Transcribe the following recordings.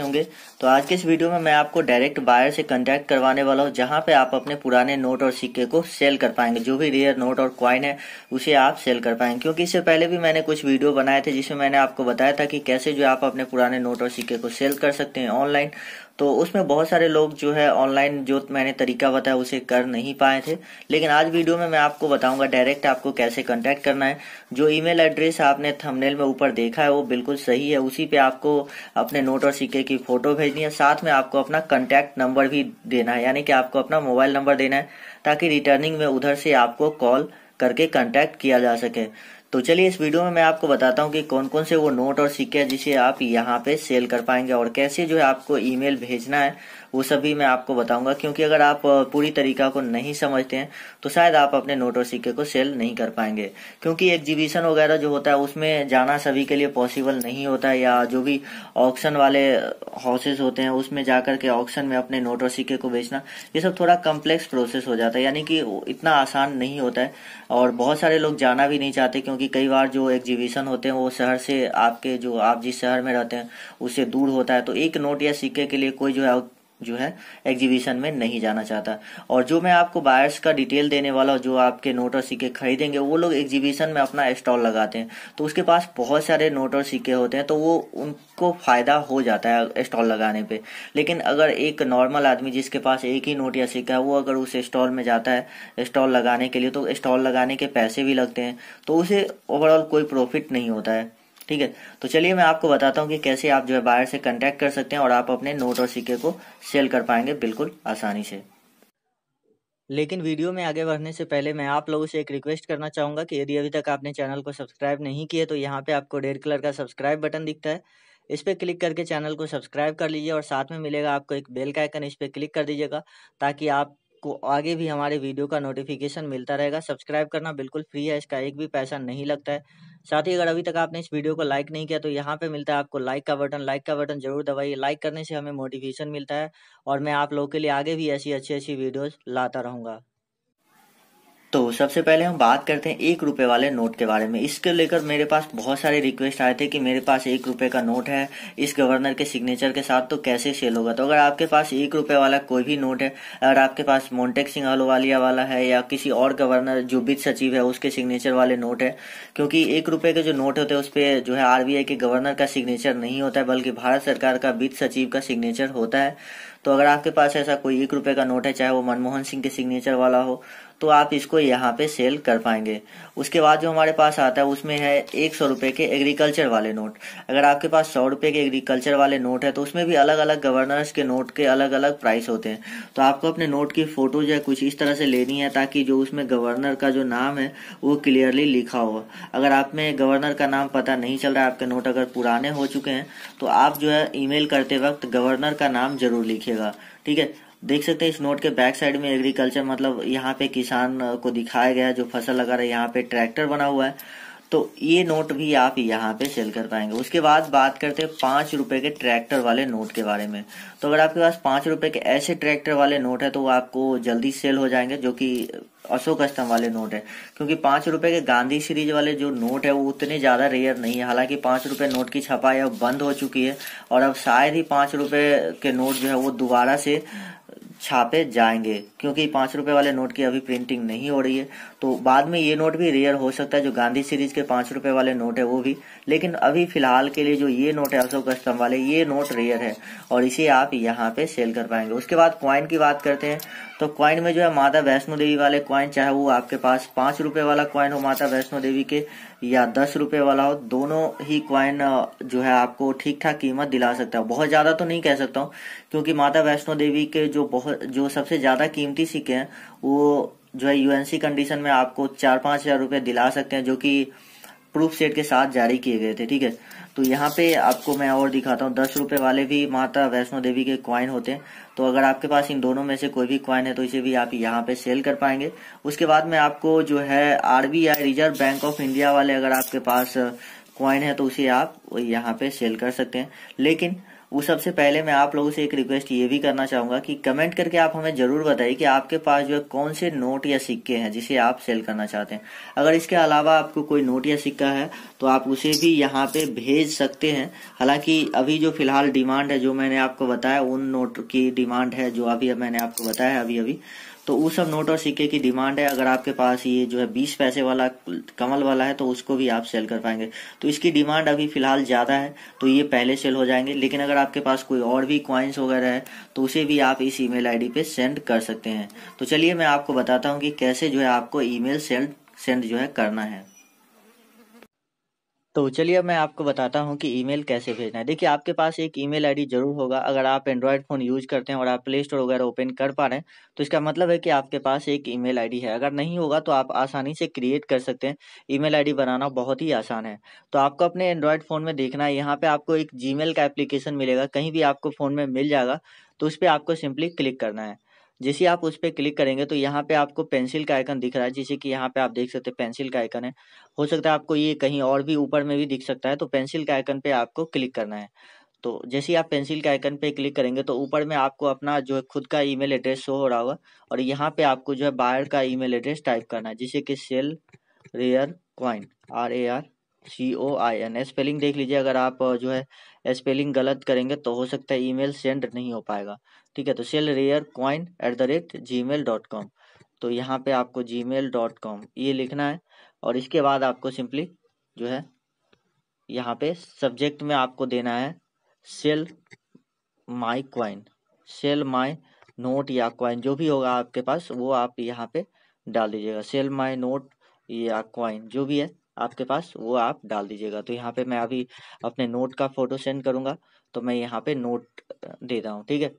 होंगे तो आज के इस वीडियो में मैं आपको डायरेक्ट बायर से कांटेक्ट करवाने वाला हूँ जहाँ पे आप अपने पुराने नोट और सिक्के को सेल कर पाएंगे जो भी रेयर नोट और क्वाइन है उसे आप सेल कर पाएंगे क्योंकि इससे पहले भी मैंने कुछ वीडियो बनाए थे जिसमें मैंने आपको बताया था कि कैसे जो आप अपने पुराने नोट और सिक्के को सेल कर सकते हैं ऑनलाइन तो उसमें बहुत सारे लोग जो है ऑनलाइन जो मैंने तरीका बताया उसे कर नहीं पाए थे लेकिन आज वीडियो में मैं आपको बताऊंगा डायरेक्ट आपको कैसे कॉन्टेक्ट करना है जो ईमेल एड्रेस आपने थंबनेल में ऊपर देखा है वो बिल्कुल सही है उसी पे आपको अपने नोट और सिक्के की फोटो भेजनी है साथ में आपको अपना कॉन्टेक्ट नंबर भी देना है यानी कि आपको अपना मोबाइल नंबर देना है ताकि रिटर्निंग में उधर से आपको कॉल करके कॉन्टैक्ट किया जा सके तो चलिए इस वीडियो में मैं आपको बताता हूँ कि कौन कौन से वो नोट और सिक्के हैं जिसे आप यहाँ पे सेल कर पाएंगे और कैसे जो है आपको ईमेल भेजना है वो सभी मैं आपको बताऊंगा क्योंकि अगर आप पूरी तरीका को नहीं समझते हैं तो शायद आप अपने नोट और सिक्के को सेल नहीं कर पाएंगे क्योंकि एग्जीबिशन वगैरह जो होता है उसमें जाना सभी के लिए पॉसिबल नहीं होता है या जो भी ऑक्शन वाले हाउसेज होते हैं उसमें जाकर के ऑक्शन में अपने नोट और सिक्के को बेचना ये सब थोड़ा कम्प्लेक्स प्रोसेस हो जाता है यानी कि इतना आसान नहीं होता है और बहुत सारे लोग जाना भी नहीं चाहते क्योंकि कई बार जो एग्जीबिशन होते हैं वो शहर से आपके जो आप जिस शहर में रहते हैं उससे दूर होता है तो एक नोट या सिक्के के लिए कोई जो है जो है एग्जीबिशन में नहीं जाना चाहता और जो मैं आपको बायर्स का डिटेल देने वाला हूँ जो आपके नोट और सिक्के खरीदेंगे वो लोग एग्जीबिशन में अपना स्टॉल लगाते हैं तो उसके पास बहुत सारे नोट और सिक्के होते हैं तो वो उनको फायदा हो जाता है स्टॉल लगाने पे लेकिन अगर एक नॉर्मल आदमी जिसके पास एक ही नोट या सिक्का है वो अगर उस स्टॉल में जाता है स्टॉल लगाने के लिए तो स्टॉल लगाने के पैसे भी लगते हैं तो उसे ओवरऑल कोई प्रॉफिट नहीं होता है ठीक है तो चलिए मैं आपको बताता हूँ कि कैसे आप जो है बायर से कंटेक्ट कर सकते हैं और आप अपने नोट और सिक्के को सेल कर पाएंगे बिल्कुल आसानी से लेकिन वीडियो में आगे बढ़ने से पहले मैं आप लोगों से एक रिक्वेस्ट करना चाहूँगा कि यदि अभी तक आपने चैनल को सब्सक्राइब नहीं किया तो यहाँ पे आपको रेड कलर का सब्सक्राइब बटन दिखता है इस पर क्लिक करके चैनल को सब्सक्राइब कर लीजिए और साथ में मिलेगा आपको एक बेल का आइकन इस पर क्लिक कर दीजिएगा ताकि आप को आगे भी हमारे वीडियो का नोटिफिकेशन मिलता रहेगा सब्सक्राइब करना बिल्कुल फ्री है इसका एक भी पैसा नहीं लगता है साथ ही अगर अभी तक आपने इस वीडियो को लाइक नहीं किया तो यहाँ पे मिलता है आपको लाइक का बटन लाइक का बटन जरूर दबाइए लाइक करने से हमें मोटिवेशन मिलता है और मैं आप लोगों के लिए आगे भी ऐसी अच्छी अच्छी वीडियोज़ लाता रहूँगा तो सबसे पहले हम बात करते हैं एक रुपए वाले नोट के बारे में इसके लेकर मेरे पास बहुत सारे रिक्वेस्ट आए थे कि मेरे पास एक रुपए का नोट है इस गवर्नर के सिग्नेचर के साथ तो कैसे सेल होगा तो अगर आपके पास एक रुपए वाला कोई भी नोट है अगर आपके पास मोन्टेक सिंह अहलुवालिया वाला है या किसी और गवर्नर जो वित्त सचिव है उसके सिग्नेचर वाले नोट है क्योंकि एक रुपए के जो नोट होते हैं उस पर जो है आरबीआई के गवर्नर का सिग्नेचर नहीं होता है बल्कि भारत सरकार का वित्त सचिव का सिग्नेचर होता है तो अगर आपके पास ऐसा कोई एक रुपए का नोट है चाहे वो मनमोहन सिंह के सिग्नेचर वाला हो तो आप इसको यहाँ पे सेल कर पाएंगे उसके बाद जो हमारे पास आता है उसमें है एक सौ रुपए के एग्रीकल्चर वाले नोट अगर आपके पास सौ रुपए के एग्रीकल्चर वाले नोट है तो उसमें भी अलग अलग गवर्नर्स के नोट के अलग अलग प्राइस होते हैं तो आपको अपने नोट की फोटो जो है कुछ इस तरह से लेनी है ताकि जो उसमें गवर्नर का जो नाम है वो क्लियरली लिखा हो अगर आप में गवर्नर का नाम पता नहीं चल रहा है आपके नोट अगर पुराने हो चुके हैं तो आप जो है ईमेल करते वक्त गवर्नर का नाम जरूर लिखे लीजिएगा ठीक है देख सकते हैं इस नोट के बैक साइड में एग्रीकल्चर मतलब यहाँ पे किसान को दिखाया गया जो फसल लगा रहा है यहाँ पे ट्रैक्टर बना हुआ है तो ये नोट भी आप यहाँ पे सेल कर पाएंगे उसके बाद बात करते हैं पांच रुपए के ट्रैक्टर वाले नोट के बारे में तो अगर आपके पास पांच रुपए के ऐसे ट्रैक्टर वाले नोट है तो वो आपको जल्दी सेल हो जाएंगे जो कि अशोक अष्टम वाले नोट है क्योंकि पांच रुपए के गांधी सीरीज वाले जो नोट है वो उतने ज़्यादा रेयर नहीं है हालांकि पांच रुपए नोट की छपाई अब बंद हो चुकी है और अब शायद ही पांच रुपए के नोट जो है वो दोबारा से छापे जाएंगे क्योंकि पांच रुपए वाले नोट की अभी प्रिंटिंग नहीं हो रही है तो बाद में ये नोट भी रेयर हो सकता है जो गांधी सीरीज के पांच रुपए वाले नोट है वो भी लेकिन अभी फिलहाल के लिए जो ये नोट है अशोक स्तंभ वाले ये नोट रेयर है और इसे आप यहाँ पे सेल कर पाएंगे उसके बाद क्वाइन की बात करते हैं तो क्वाइन में जो है माता वैष्णो देवी वाले क्वाइन चाहे वो आपके पास पांच रुपए वाला क्वाइन हो माता वैष्णो देवी के या दस रुपए वाला हो दोनों ही क्वाइन जो है आपको ठीक ठाक कीमत दिला सकता है बहुत ज्यादा तो नहीं कह सकता हूँ क्योंकि माता वैष्णो देवी के जो बहुत जो सबसे ज्यादा कीमती सिक्के हैं वो जो है यूएनसी कंडीशन में आपको चार पांच हजार रुपए दिला सकते हैं जो कि प्रूफ सेट के साथ जारी किए गए थे ठीक है तो यहाँ पे आपको मैं और दिखाता हूँ दस रुपए वाले भी माता वैष्णो देवी के क्वाइन होते हैं तो अगर आपके पास इन दोनों में से कोई भी क्वाइन है तो इसे भी आप यहाँ पे सेल कर पाएंगे उसके बाद में आपको जो है RBI reserve bank of India वाले अगर आपके पास क्वाइन है तो उसे आप यहाँ पे सेल कर सकते हैं लेकिन उस सबसे पहले मैं आप लोगों से एक रिक्वेस्ट ये भी करना चाहूंगा कि कमेंट करके आप हमें जरूर बताइए कि आपके पास जो है कौन से नोट या सिक्के हैं जिसे आप सेल करना चाहते हैं अगर इसके अलावा आपको कोई नोट या सिक्का है तो आप उसे भी यहाँ पे भेज सकते हैं हालांकि अभी जो फिलहाल डिमांड है जो मैंने आपको बताया उन नोट की डिमांड है जो अभी मैंने आपको बताया अभी अभी तो वो सब नोट और सिक्के की डिमांड है अगर आपके पास ये जो है बीस पैसे वाला कमल वाला है तो उसको भी आप सेल कर पाएंगे तो इसकी डिमांड अभी फिलहाल ज़्यादा है तो ये पहले सेल हो जाएंगे लेकिन अगर आपके पास कोई और भी क्वाइंस वगैरह है तो उसे भी आप इस ईमेल आईडी पे सेंड कर सकते हैं तो चलिए मैं आपको बताता हूँ कि कैसे जो है आपको ई सेंड सेंड जो है करना है तो चलिए अब मैं आपको बताता हूँ कि ईमेल कैसे भेजना है। देखिए आपके पास एक ईमेल आईडी ज़रूर होगा अगर आप एंड्रॉयड फ़ोन यूज़ करते हैं और आप प्ले स्टोर वगैरह ओपन कर पा रहे हैं तो इसका मतलब है कि आपके पास एक ईमेल आईडी है अगर नहीं होगा तो आप आसानी से क्रिएट कर सकते हैं ईमेल आईडी बनाना बहुत ही आसान है तो आपको अपने एंड्रॉयड फ़ोन में देखना है यहाँ पर आपको एक जी का एप्लीकेशन मिलेगा कहीं भी आपको फ़ोन में मिल जाएगा तो उस पर आपको सिंपली क्लिक करना है जैसे आप उस पर क्लिक करेंगे तो यहाँ पे आपको पेंसिल का आइकन दिख रहा है जैसे कि यहाँ पे आप देख सकते हैं पेंसिल का आइकन है हो सकता है आपको ये कहीं और भी ऊपर में भी दिख सकता है तो पेंसिल का आइकन पे आपको क्लिक करना है तो जैसे आप पेंसिल के आइकन पे क्लिक करेंगे तो ऊपर में आपको अपना जो है खुद का ईमेल एड्रेस शो हो रहा होगा और यहाँ पे आपको जो है बायर का ईमेल एड्रेस टाइप करना है जैसे कि sell rare coin R A R C O I N spelling देख लीजिए अगर आप जो है स्पेलिंग गलत करेंगे तो हो सकता है ईमेल सेंड नहीं हो पाएगा ठीक है तो sell rare coin at the rate G mail dot com तो यहाँ पे आपको जी मेल डॉट कॉम ये लिखना है और इसके बाद आपको सिंपली जो है यहाँ पे सब्जेक्ट में आपको देना है sell my coin sell my note या क्वाइन जो भी होगा आपके पास वो आप यहाँ पे डाल दीजिएगा सेल माई नोट या क्वाइन जो भी है आपके पास वो आप डाल दीजिएगा तो यहाँ पे मैं अभी अपने नोट का फ़ोटो सेंड करूँगा तो मैं यहाँ पे नोट दे रहा हूँ ठीक है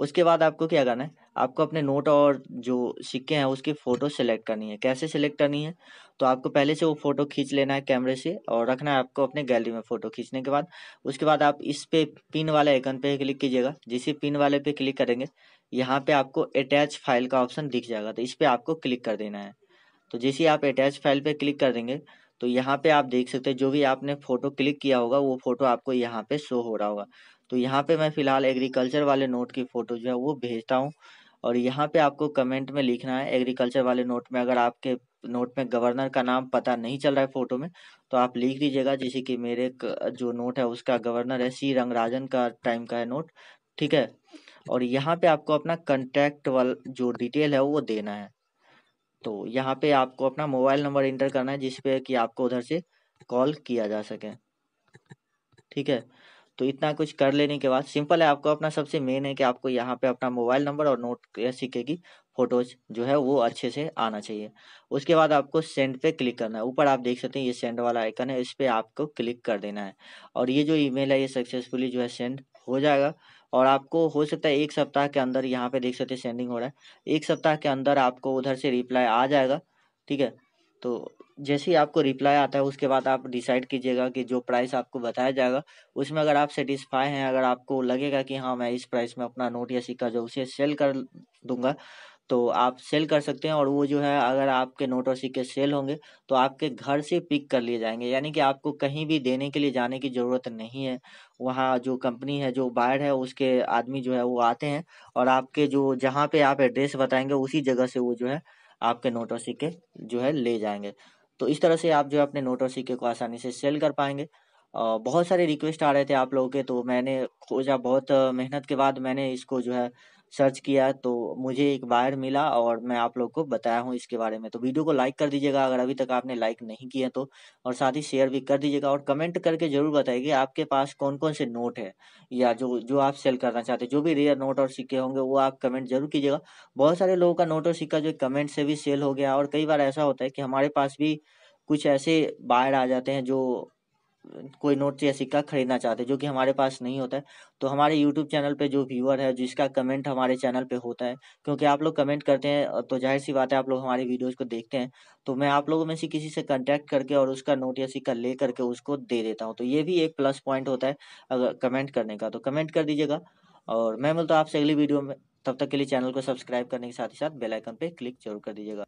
उसके बाद आपको क्या करना है आपको अपने नोट और जो सिक्के हैं उसकी फ़ोटो सेलेक्ट करनी है कैसे सेलेक्ट करनी है तो आपको पहले से वो फ़ोटो खींच लेना है कैमरे से और रखना है आपको अपने गैलरी में फ़ोटो खींचने के बाद उसके बाद आप इस पे पिन वाले आइकन पे क्लिक कीजिएगा जिसे पिन वाले पे क्लिक करेंगे यहाँ पे आपको अटैच फाइल का ऑप्शन दिख जाएगा तो इस पर आपको क्लिक कर देना है तो जैसे आप अटैच फाइल पर क्लिक कर देंगे तो यहाँ पे आप देख सकते हैं जो भी आपने फोटो क्लिक किया होगा वो फोटो आपको यहाँ पे शो हो रहा होगा तो यहाँ पे मैं फिलहाल एग्रीकल्चर वाले नोट की फोटो जो है वो भेजता हूँ और यहाँ पे आपको कमेंट में लिखना है एग्रीकल्चर वाले नोट में अगर आपके नोट में गवर्नर का नाम पता नहीं चल रहा है फोटो में तो आप लिख दीजिएगा जैसे कि मेरे जो नोट है उसका गवर्नर है सी रंगराजन का टाइम का है नोट ठीक है और यहाँ पे आपको अपना कंटेक्ट वाल जो डिटेल है वो देना है तो यहाँ पे आपको अपना मोबाइल नंबर इंटर करना है जिस पे कि आपको उधर से कॉल किया जा सके ठीक है तो इतना कुछ कर लेने के बाद सिंपल है आपको अपना सबसे मेन है कि आपको यहाँ पे अपना मोबाइल नंबर और नोट सिक्के की फोटोज जो है वो अच्छे से आना चाहिए उसके बाद आपको सेंड पे क्लिक करना है ऊपर आप देख सकते हैं ये सेंड वाला आइकन है इस पर आपको क्लिक कर देना है और ये जो ईमेल है ये सक्सेसफुली जो है सेंड हो जाएगा और आपको हो सकता है एक सप्ताह के अंदर यहाँ पे देख सकते सेंडिंग हो रहा है एक सप्ताह के अंदर आपको उधर से रिप्लाई आ जाएगा ठीक है तो जैसे ही आपको रिप्लाई आता है उसके बाद आप डिसाइड कीजिएगा कि जो प्राइस आपको बताया जाएगा उसमें अगर आप सेटिस्फाई हैं अगर आपको लगेगा कि हाँ मैं इस प्राइस में अपना नोट या सिक्का जो उसे सेल कर दूंगा तो आप सेल कर सकते हैं और वो जो है अगर आपके नोट और सिक्के सेल होंगे तो आपके घर से पिक कर लिए जाएंगे यानी कि आपको कहीं भी देने के लिए जाने की ज़रूरत नहीं है वहाँ जो कंपनी है जो बायर है उसके आदमी जो है वो आते हैं और आपके जो जहाँ पे आप एड्रेस बताएंगे उसी जगह से वो जो है आपके नोट और सिक्के जो है ले जाएंगे तो इस तरह से आप जो है अपने नोट और सिक्के को आसानी से सेल कर पाएंगे बहुत सारे रिक्वेस्ट आ रहे थे आप लोगों के तो मैंने खोजा बहुत मेहनत के बाद मैंने इसको जो है सर्च किया तो मुझे एक वायर मिला और मैं आप लोग को बताया हूँ इसके बारे में तो वीडियो को लाइक कर दीजिएगा अगर अभी तक आपने लाइक नहीं किया तो और साथ ही शेयर भी कर दीजिएगा और कमेंट करके जरूर बताइए आपके पास कौन कौन से नोट है या जो जो आप सेल करना चाहते जो भी रेयर नोट और सिक्के होंगे वो आप कमेंट जरूर कीजिएगा बहुत सारे लोगों का नोट और सिक्का जो कमेंट से भी सेल हो गया और कई बार ऐसा होता है कि हमारे पास भी कुछ ऐसे बायर आ जाते हैं जो कोई नोट या सिक्का खरीदना चाहते हैं जो कि हमारे पास नहीं होता है तो हमारे यूट्यूब चैनल पे जो व्यूअर है जिसका कमेंट हमारे चैनल पे होता है क्योंकि आप लोग कमेंट करते हैं तो जाहिर सी बात है आप लोग हमारे वीडियोस को देखते हैं तो मैं आप लोगों में से किसी से कंटेक्ट करके और उसका नोट या सिक्का ले करके उसको दे देता हूँ तो ये भी एक प्लस पॉइंट होता है अगर कमेंट करने का तो कमेंट कर दीजिएगा और मैं मिलता हूँ आपसे अगली वीडियो में तब तक के लिए चैनल को सब्सक्राइब करने के साथ ही साथ बेलाइकन पर क्लिक जरूर कर दीजिएगा